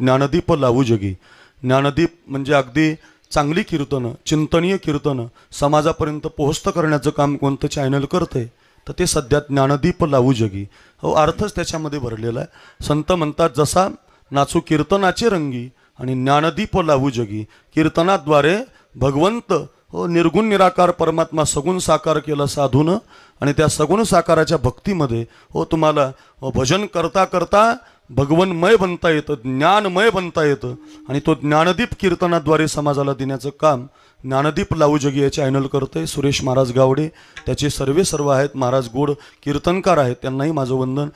ज्ञानदीप लावू जगी ज्ञानदीप म्हणजे अगदी चांगली कीर्तनं चिंतनीय कीर्तनं समाजापर्यंत पोहोचतं करण्याचं काम कोणतं चॅनल करते तर ते सध्या ज्ञानदीप लावू जगी हो अर्थच त्याच्यामध्ये भरलेला आहे संत म्हणतात जसा नाचू कीर्तनाचे रंगी आणि ज्ञानदीप लावू जगी कीर्तनाद्वारे भगवंत हो निर्गुण निराकार परमात्मा सगुण साकार केला साधून आणि त्या सगुण साकाराच्या भक्तीमध्ये हो तुम्हाला हो, भजन करता करता भगवनमय बनता येतं ज्ञानमय बनता येतं आणि तो ज्ञानदीप कीर्तनाद्वारे समाजाला देण्याचं काम ज्ञानदीप लावूजगी हे चॅनल करतं सुरेश महाराज गावडे त्याचे सर्वे सर्व आहेत महाराज गोड कीर्तनकार आहेत त्यांनाही माझं वंदन